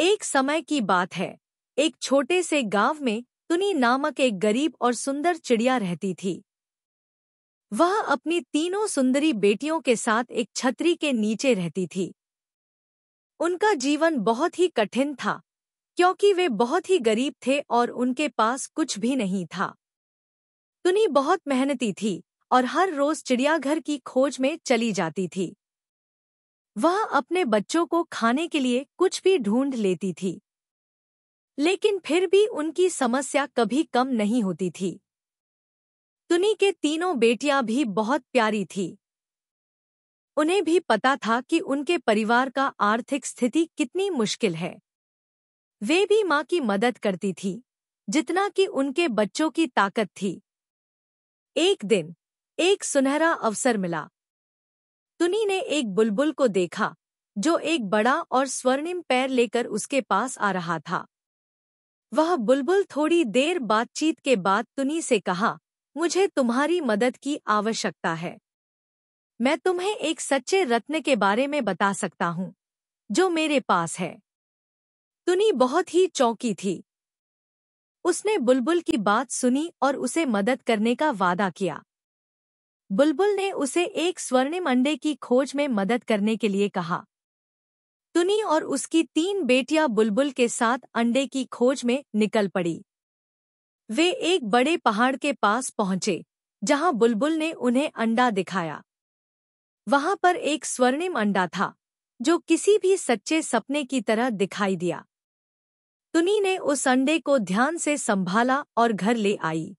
एक समय की बात है एक छोटे से गांव में तुनी नामक एक गरीब और सुंदर चिड़िया रहती थी वह अपनी तीनों सुंदरी बेटियों के साथ एक छतरी के नीचे रहती थी उनका जीवन बहुत ही कठिन था क्योंकि वे बहुत ही गरीब थे और उनके पास कुछ भी नहीं था तुनी बहुत मेहनती थी और हर रोज चिड़ियाघर की खोज में चली जाती थी वह अपने बच्चों को खाने के लिए कुछ भी ढूंढ लेती थी लेकिन फिर भी उनकी समस्या कभी कम नहीं होती थी तुनी के तीनों बेटियां भी बहुत प्यारी थी उन्हें भी पता था कि उनके परिवार का आर्थिक स्थिति कितनी मुश्किल है वे भी माँ की मदद करती थी जितना कि उनके बच्चों की ताकत थी एक दिन एक सुनहरा अवसर मिला तुनी ने एक बुलबुल को देखा जो एक बड़ा और स्वर्णिम पैर लेकर उसके पास आ रहा था वह बुलबुल थोड़ी देर बातचीत के बाद तुनी से कहा मुझे तुम्हारी मदद की आवश्यकता है मैं तुम्हें एक सच्चे रत्न के बारे में बता सकता हूँ जो मेरे पास है तुनी बहुत ही चौंकी थी उसने बुलबुल की बात सुनी और उसे मदद करने का वादा किया बुलबुल ने उसे एक स्वर्णिम अंडे की खोज में मदद करने के लिए कहा तुनी और उसकी तीन बेटियां बुलबुल के साथ अंडे की खोज में निकल पड़ी वे एक बड़े पहाड़ के पास पहुंचे जहां बुलबुल ने उन्हें अंडा दिखाया वहां पर एक स्वर्णिम अंडा था जो किसी भी सच्चे सपने की तरह दिखाई दिया तुनी ने उस अंडे को ध्यान से संभाला और घर ले आई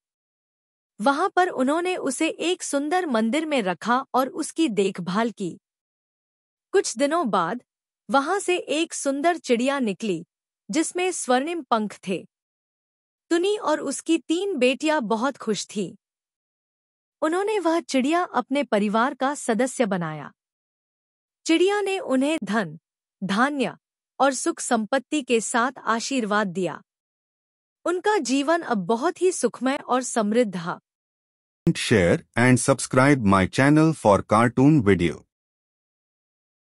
वहां पर उन्होंने उसे एक सुंदर मंदिर में रखा और उसकी देखभाल की कुछ दिनों बाद वहां से एक सुंदर चिड़िया निकली जिसमें स्वर्णिम पंख थे तुनी और उसकी तीन बेटियां बहुत खुश थीं। उन्होंने वह चिड़िया अपने परिवार का सदस्य बनाया चिड़िया ने उन्हें धन धान्य और सुख संपत्ति के साथ आशीर्वाद दिया उनका जीवन अब बहुत ही सुखमय और समृद्ध था share and subscribe my channel for cartoon video.